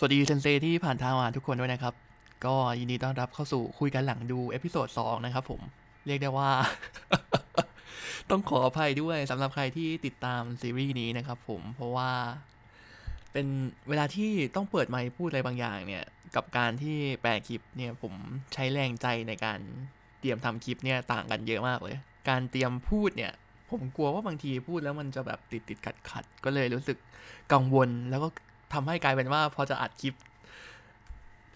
สวัสดีเซนเซที่ผ่านทางมาทุกคนด้วยนะครับ ก็ยินดีต้อนรับเข้าสู่คุยกันหลังดูเอพิโซดสองนะครับ ผมเรียกได้ว่า ต้องขออภัยด้วยสำหรับใครที่ติดตามซีรีส์นี้นะครับ ผมเพราะว่า เป็นเวลาที่ต้องเปิดไมค์พูดอะไรบางอย่าง เนี่ย กับการที่แปลคลิปเนี่ย ผมใช้แรงใจในการเตรียมทำคลิปเนี่ยต่างกันเยอะมากเลย การเตรียมพูดเนี่ย ผมกลัวว่าบางทีพูดแล้วมันจะแบบติดติดขัดขัดก็เลยรู้สึกกังวลแล้วก็ทำให้กลายเป็นว่า พอจะอัดคลิป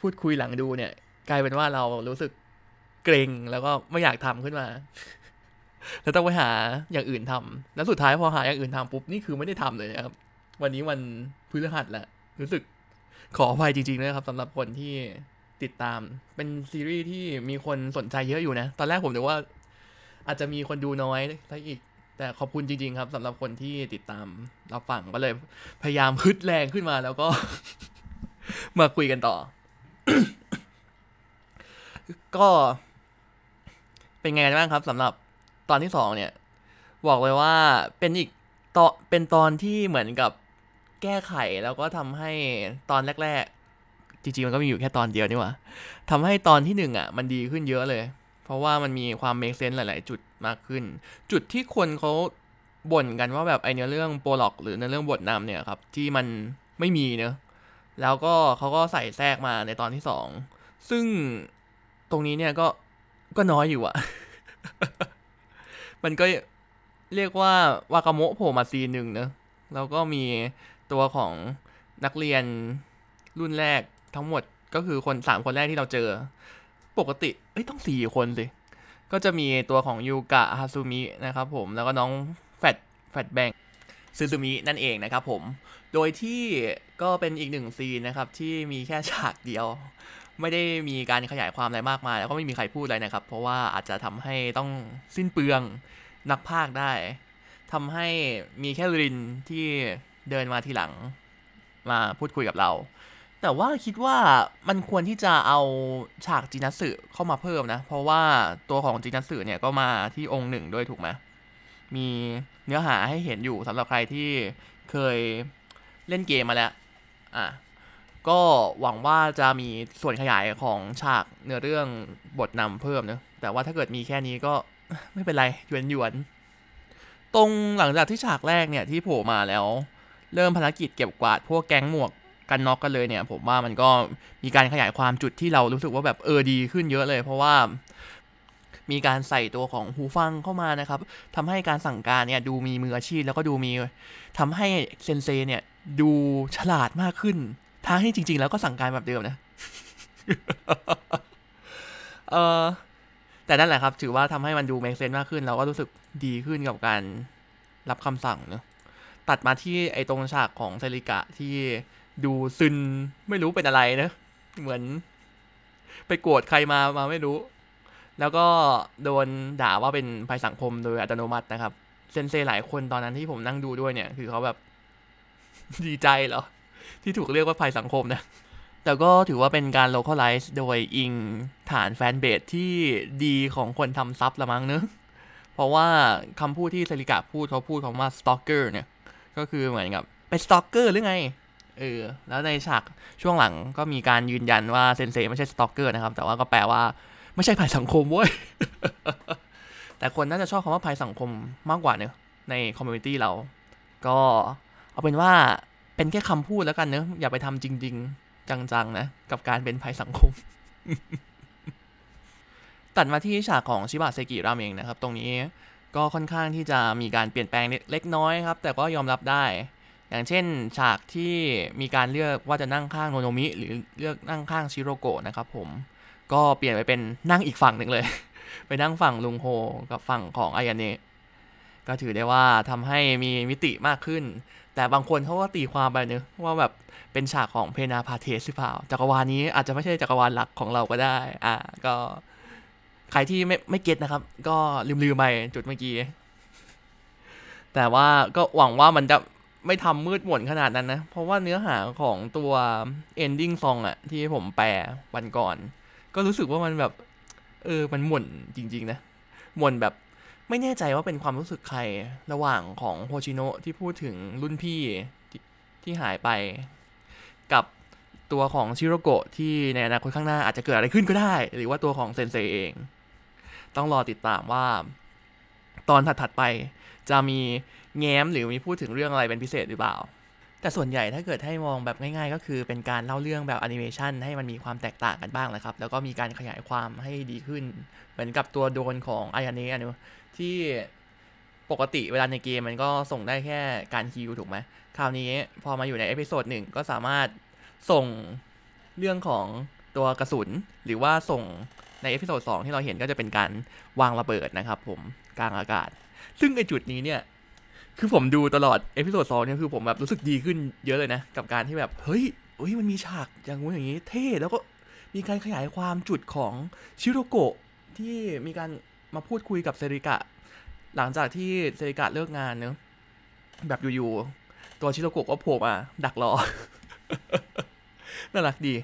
พูดคุยหลังดูเนี่ย กลายเป็นว่าเรารู้สึกเกรงแล้วก็ไม่อยากทำขึ้นมา แล้วต้องไปหาอย่างอื่นทำ แล้วสุดท้ายพอหาอย่างอื่นทำปุ๊บนี่คือไม่ได้ทำเลยนะครับ วันนี้วันพฤหัสแหละ รู้สึกขออภัยจริงๆเลยครับ สำหรับคนที่ติดตาม เป็นซีรีส์ที่มีคนสนใจเยอะอยู่นะ ตอนแรกผมนึกว่า อาจจะมีคนดูน้อยซะอีกแต่ขอบคุณจริง ๆ ครับสำหรับคนที่ติดตามเราฟังก็เลย พยายามฮึดแรงขึ้นมา แล้วก็ มาคุยกันต่อ ก็ เป็นไงบ้างครับสำหรับตอนที่สองเนี่ย บอกเลยว่าเป็นอีกตอเป็นตอนที่เหมือนกับแก้ไขแล้วก็ทำให้ตอนแรก ๆ จริงๆมันก็มีอยู่แค่ตอนเดียวนี่หว่าทำให้ตอนที่หนึ่งอ่ะมันดีขึ้นเยอะเลยเพราะว่ามันมีความเมคเซนส์หลาย ๆ จุดมากขึ้น จุดที่คนเขาบ่นกันว่าแบบ ไอเนื้อเรื่องโปรล็อก หรือเนื้อเรื่องบทนำเนี่ยครับ ที่มันไม่มีเนะแล้วก็เขาก็ใส่แทรกมาในตอนที่สอง ซึ่งตรงนี้เนี่ยก็ ก็น้อยอยู่อะ มันก็เรียกว่าวากาโมะโผล่มาซีนหนึ่งเนะแล้วก็มีตัวของนักเรียนรุ่นแรกทั้งหมดก็คือคนสามคนแรกที่เราเจอปกติ เอ้ย ต้องสี่คนสิ ก็จะมีตัวของยูกะฮาซูมินะครับผมแล้วก็น้องแฟดแฟดแบงซูซูมินั่นเองนะครับผม โดยที่ก็เป็นอีกหนึ่งซีนนะครับ ที่มีแค่ฉากเดียว ไม่ได้มีการขยายความอะไรมากมายแล้วก็ไม่มีใครพูดอะไรนะครับ เพราะว่าอาจจะทำให้ต้องสิ้นเปลืองนักภาคได้ ทำให้มีแค่รินที่เดินมาทีหลัง มาพูดคุยกับเราแต่ว่าคิดว่ามันควรที่จะเอาฉากจินัสึเข้ามาเพิ่มนะเพราะว่าตัวของจินัสึเนี่ยก็มาที่องค์หนึ่งด้วยถูกไหมมีเนื้อหาให้เห็นอยู่สำหรับใครที่เคยเล่นเกมมาแล้วอ่ะก็หวังว่าจะมีส่วนขยายของฉากเนื้อเรื่องบทนำเพิ่มนะแต่ว่าถ้าเกิดมีแค่นี้ก็ไม่เป็นไรหยวนหยวน ตรงหลังจากที่ฉากแรกเนี่ยที่โผล่มาแล้วเริ่มภารกิจเก็บกวาด พวกแก๊งหมวกกันน็อกกันเลยเนี่ยผมว่ามันก็มีการขยายความจุดที่เรารู้สึกว่าแบบเออดีขึ้นเยอะเลย เพราะว่ามีการใส่ตัวของหูฟังเข้ามานะครับทำให้การสั่งการเนี่ยดูมีมืออาชีพแล้วก็ดูมีทำให้เซนเซเนี่ยดูฉลาดมากขึ้น ทางที่จริง ๆ แล้วก็สั่งการแบบเดิมนะเออแต่นั่นแหละครับ ถือว่าทำให้มันดูแม็กเซนมากขึ้น เราก็รู้สึกดีขึ้นกับการรับคำสั่งเนะตัดมาที่ไอตรงฉากของเซริกะที่ดูซึนไม่รู้เป็นอะไรนะ เหมือน ไปโกรธใครมา มาไม่รู้ แล้วก็โดนด่าว่าเป็นภัยสังคมโดยอัตโนมัตินะครับ เซนเซหลายคนตอนนั้นที่ผมนั่งดูด้วยเนี่ย คือเขาแบบ ดีใจเหรอ ที่ถูกเรียกว่าภัยสังคมนะแต่ก็ถือว่าเป็นการ l o c a l ล z ์โดยอิง ฐานแฟนเบสที่ดีของคนทำซับละมั้งเนอะเพราะว่าคำพูดที่เซริกาพูดเขาพูดคำว่าสอกเกอร์ เนี่ย ก็คือเหมือนกับเป็น s t เกอร์หรือไงเออแล้วในฉากช่วงหลังก็มีการยืนยันว่าเซนเซไม่ใช่สตอกเกอร์นะครับ แต่ว่าก็แปลว่า ไม่ใช่ภัยสังคมเว้ย แต่คนน่าจะชอบคำว่าภัยสังคมมากกว่าเนอะในคอมมูนิตี้เรา ก็เอาเป็นว่า เป็นแค่คำพูดแล้วกันเนอะอย่าไปทำจริง ๆ จัง ๆ นะ กับการเป็นภัยสังคม ตัดมาที่ฉากของชิบะเซกิรามเองนะครับ ตรงนี้ก็ค่อนข้างที่จะมีการเปลี่ยนแปลงเล็กน้อยครับ แต่ก็ยอมรับได้อย่างเช่น ฉากที่มีการเลือกว่าจะนั่งข้างโนโนมิ หรือเลือกนั่งข้างชิโรโกะนะครับ ผมก็เปลี่ยนไปเป็นนั่งอีกฝั่งหนึ่งเลย ไปนั่งฝั่งลุงโฮกับฝั่งของอายาเนะก็ถือได้ว่าทำให้มีมิติมากขึ้น แต่บางคนเขาก็ตีความไปเนึกว่าแบบเป็นฉากของเพนาพาเทสหรือเปล่าจักรวาลนี้ อาจจะไม่ใช่จักรวาลหลักของเราก็ได้ อ่าก็ใครที่ไม่ไม่เก็ตนะครับ ก็ลืมลืมไปจุดเมื่อกี้แต่ว่าก็หวังว่ามันจะไม่ทำมืดหมนขนาดนั้นนะ เพราะว่าเนื้อหาของตัว ending song อะที่ผมแปลวันก่อน ก็รู้สึกว่ามันแบบ เออมันหม่นจริง ๆ นะ หม่นแบบไม่แน่ใจว่าเป็นความรู้สึกใครระหว่างของโฮชิโนะที่พูดถึงรุ่นพี่ทที่หายไป กับตัวของชิโรโกะที่ในอนาคตข้างหน้าอาจจะเกิดอะไรขึ้นก็ได้ หรือว่าตัวของเซนเซเอง ต้องรอติดตามว่าตอนถัดๆไปจะมีแง้มหรือมีพูดถึงเรื่องอะไรเป็นพิเศษหรือเปล่า แต่ส่วนใหญ่ถ้าเกิดให้มองแบบง่ายๆ ก็คือเป็นการเล่าเรื่องแบบแอนิเมชันให้มันมีความแตกต่างกันบ้างนะครับ แล้วก็มีการขยายความให้ดีขึ้น เหมือนกับตัวโดนของไออนนีอนุที่ปกติเวลาในเกมมันก็ส่งได้แค่การฮิวถูกไหมคราวนี้พอมาอยู่ในเอพิโซดหนึ่งก็สามารถส่งเรื่องของตัวกระสุนหรือว่าส่งในเอพิโซดสที่เราเห็นก็จะเป็นการวางระเบิดนะครับ ผมกลางอากาศ ซึ่งในจุดนี้เนี่ยคือผมดูตลอดเอพิโซดสองเนี่ยคือผมแบบรู้สึกดีขึ้นเยอะเลยนะ กับการที่แบบ เฮ้ยเฮ้ยมันมีฉากอย่างงู้อย่างนี้เท่ แล้วก็มีการขยายความจุดของชิโรโกะที่มีการมาพูดคุยกับเซริกะ หลังจากที่เซริกะเลิกงานเนอะแบบอยู่ๆ ตัวชิโรโกะก็โผล่มาดักรอ น่ารักดี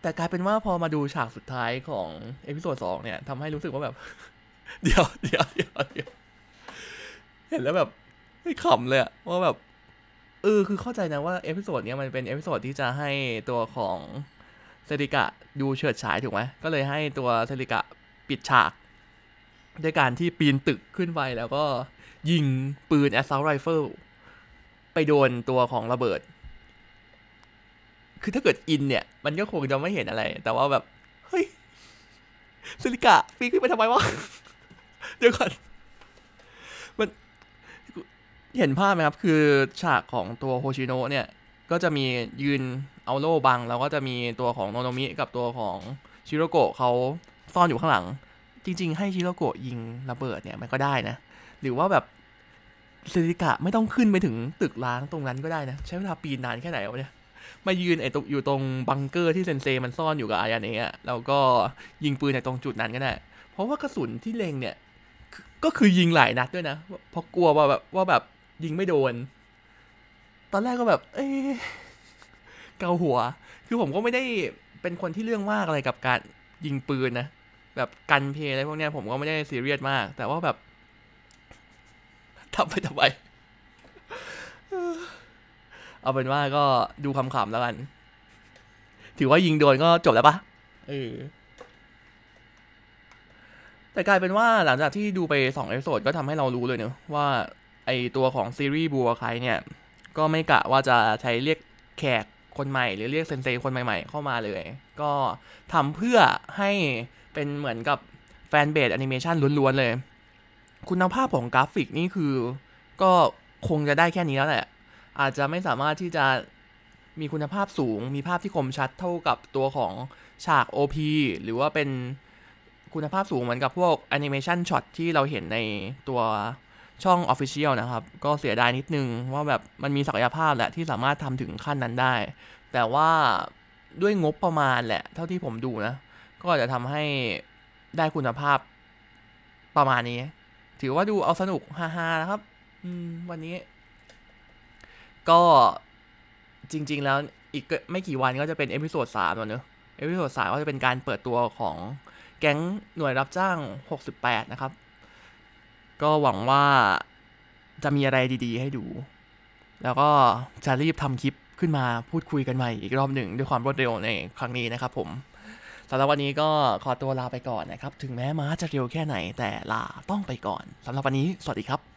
แต่กลายเป็นว่าพอมาดูฉากสุดท้ายของเอพิโซดสองเนี่ยทำให้รู้สึกว่าแบบ เดี๋ยวเดี๋ยวเดี๋ยวเดี๋ยวเห็นแล้วแบบไม่ขำเลยว่าแบบเออคือเข้าใจนะว่าเอพิโซดเนี้ยมันเป็นเอพิโซดที่จะให้ตัวของเซริกะดูเฉิดฉายถูกไหม ก็เลยให้ตัวเซริกะปิดฉากด้วยการที่ปีนตึกขึ้นไปแล้วก็ ยิงปืนแอสซัลไรเฟิลไปโดนตัวของระเบิด คือถ้าเกิดอินเนี่ยมันก็คงจะไม่เห็นอะไร แต่ว่าแบบ เฮ้ยซริกะปีนขึ้นไปทำไมวะเดี๋ยวก่อนเห็นภาพไหมครับ คือฉากของตัวโฮชิโนะเนี่ย ก็จะมียืนเอาโล่บัง แล้วก็จะมีตัวของโนโนมิกับตัวของชิโรโกะเขาซ่อนอยู่ข้างหลัง จริง ๆ ให้ชิโรโกะยิงระเบิดเนี่ยมันก็ได้นะ หรือว่าแบบเซติกะไม่ต้องขึ้นไปถึงตึกล้างตรงนั้นก็ได้นะ ใช้เวลาปีนนานแค่ไหนวะเนี่ยมายืนไอ้กอยู่ตรงบังเกอร์ที่เซนเซมันซ่อนอยู่กับอายันเองอะแล้วก็ยิงปืนในตรงจุดนั้นก็ได้ เพราะว่ากระสุนที่เล็งเนี่ยก็คือยิงหลายนัดด้วยนะเพราะกลัวว่าแบบว่าแบบยิงไม่โดน ตอนแรกก็แบบ เอ๊เกาหัว คือผมก็ไม่ได้เป็นคนที่เรื่องมากอะไรกับการยิงปืนนะ แบบกันเพลอะไรพวกเนี้ยผมก็ไม่ได้ซีเรียสมาก แต่ว่าแบบทำไปทำไมเอาเป็นว่าก็ดูคำขำแล้วกัน ถือว่ายิงโดนก็จบแล้วปะเออแต่กลายเป็นว่าหลังจากที่ดูไปสองเอพิโซดก็ทำให้เรารู้เลยเนอะว่าไอตัวของซีรีส์บัวใครเนี่ย ก็ไม่กะว่าจะใช้เรียกแขกคนใหม่หรือเรียกเซนเซคนใหม่ๆ เข้ามาเลย ก็ทำเพื่อให้เป็นเหมือนกับแฟนเบสแอนิเมชันล้วนๆเลย คุณภาพของกราฟิกนี่คือก็คงจะได้แค่นี้แล้วแหละ อาจจะไม่สามารถที่จะมีคุณภาพสูง มีภาพที่คมชัดเท่ากับตัวของฉาก OP หรือว่าเป็นคุณภาพสูงเหมือนกับพวกแอนิเมชันช็อตที่เราเห็นในตัวช่อง Official นะครับ ก็เสียดายนิดนึง ว่าแบบมันมีศักยภาพแหละที่สามารถทำถึงขั้นนั้นได้ แต่ว่าด้วยงบประมาณแหละ เท่าที่ผมดูนะ ก็จะทำให้ได้คุณภาพประมาณนี้ ถือว่าดูเอาสนุกฮาๆ นะครับวันนี้ ก็จริง ๆ แล้วอีกไม่กี่วันก็จะเป็นเอพิโซดสามแล้วเนอะเอพิโซดสามก็จะเป็นการเปิดตัวของ แก๊งหน่วยรับจ้าง68นะครับก็หวังว่าจะมีอะไรดี ๆ ให้ดู แล้วก็จะรีบทำคลิปขึ้นมาพูดคุยกันใหม่อีกรอบหนึ่งด้วยความรวดเร็วในครั้งนี้นะครับผมสำหรับวันนี้ก็ขอตัวลาไปก่อนนะครับ ถึงแม้ม้าจะเร็วแค่ไหนแต่ลาต้องไปก่อนสำหรับวันนี้สวัสดีครับ